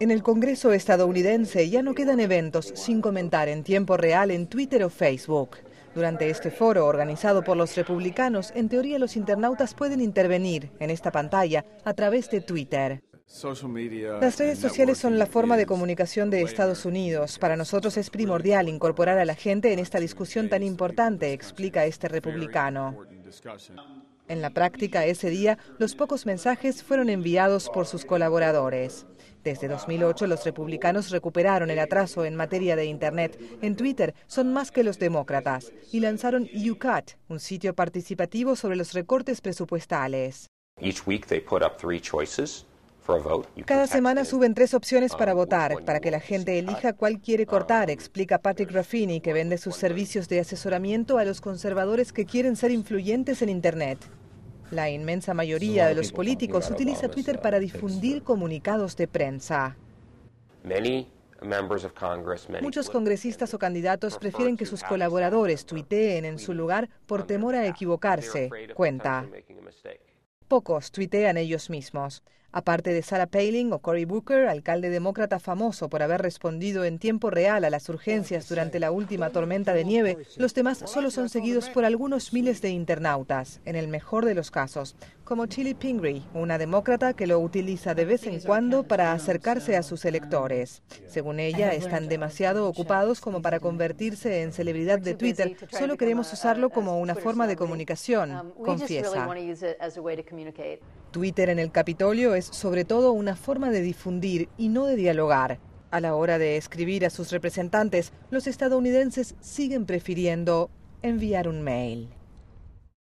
En el Congreso estadounidense ya no quedan eventos sin comentar en tiempo real en Twitter o Facebook. Durante este foro organizado por los republicanos, en teoría los internautas pueden intervenir en esta pantalla a través de Twitter. Las redes sociales son la forma de comunicación de Estados Unidos. Para nosotros es primordial incorporar a la gente en esta discusión tan importante, explica este republicano. En la práctica, ese día, los pocos mensajes fueron enviados por sus colaboradores. Desde 2008, los republicanos recuperaron el atraso en materia de Internet. En Twitter son más que los demócratas y lanzaron UCAT, un sitio participativo sobre los recortes presupuestales. Cada semana suben tres opciones para uh, votar, para que la gente elija cuál quiere uh, cortar, explica Patrick Raffini, que vende sus servicios de asesoramiento a los conservadores que quieren ser influyentes en Internet. La inmensa mayoría de los políticos utiliza Twitter para difundir comunicados de prensa. Muchos congresistas o candidatos prefieren que sus colaboradores tuiteen en su lugar por temor a equivocarse, cuenta. Pocos tuitean ellos mismos. Aparte de Sarah Palin o Cory Booker, alcalde demócrata famoso por haber respondido en tiempo real a las urgencias durante la última tormenta de nieve, los demás solo son seguidos por algunos miles de internautas, en el mejor de los casos, como Chili Pingree, una demócrata que lo utiliza de vez en cuando para acercarse a sus electores. Según ella, están demasiado ocupados como para convertirse en celebridad de Twitter, solo queremos usarlo como una forma de comunicación, confiesa. Twitter en el Capitolio es sobre todo una forma de difundir y no de dialogar. A la hora de escribir a sus representantes, los estadounidenses siguen prefiriendo enviar un mail.